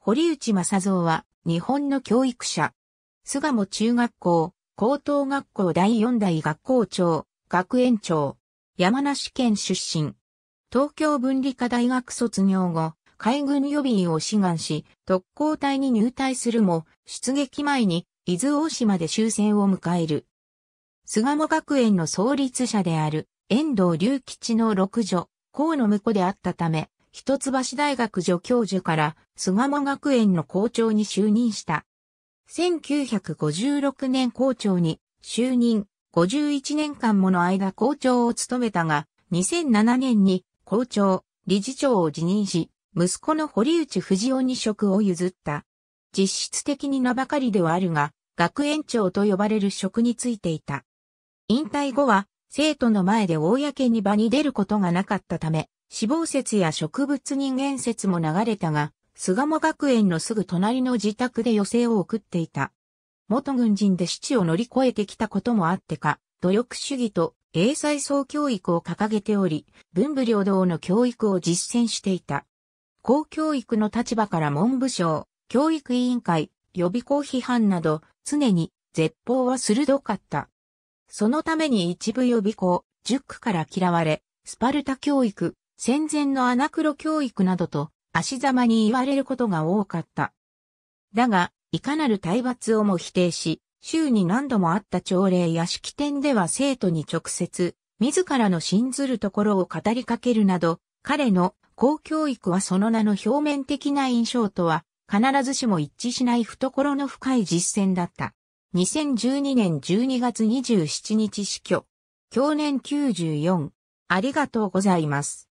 堀内正蔵は、日本の教育者。菅も中学校、高等学校第四代学校長、学園長。山梨県出身。東京文理科大学卒業後、海軍予備員を志願し、特攻隊に入隊するも、出撃前に、伊豆大島で終戦を迎える。菅も学園の創立者である、遠藤隆吉の六女、河野婿であったため、一橋大学助教授から菅間学園の校長に就任した。1956年校長に就任51年間もの間校長を務めたが、2007年に校長、理事長を辞任し、息子の堀内藤雄に職を譲った。実質的に名ばかりではあるが、学園長と呼ばれる職についていた。引退後は、生徒の前で公に場に出ることがなかったため、死亡説や植物人間説も流れたが、菅間学園のすぐ隣の自宅で余生を送っていた。元軍人で死地を乗り越えてきたこともあってか、努力主義と英才総教育を掲げており、文武両道の教育を実践していた。公教育の立場から文部省、教育委員会、予備校批判など、常に絶法は鋭かった。そのために一部予備校、塾区から嫌われ、スパルタ教育、戦前の穴黒教育などと足ざまに言われることが多かった。だが、いかなる体罰をも否定し、週に何度もあった朝礼や式典では生徒に直接、自らの信ずるところを語りかけるなど、彼の公教育はその名の表面的な印象とは、必ずしも一致しない懐の深い実践だった。2012年12月27日死去。去年94。ありがとうございます。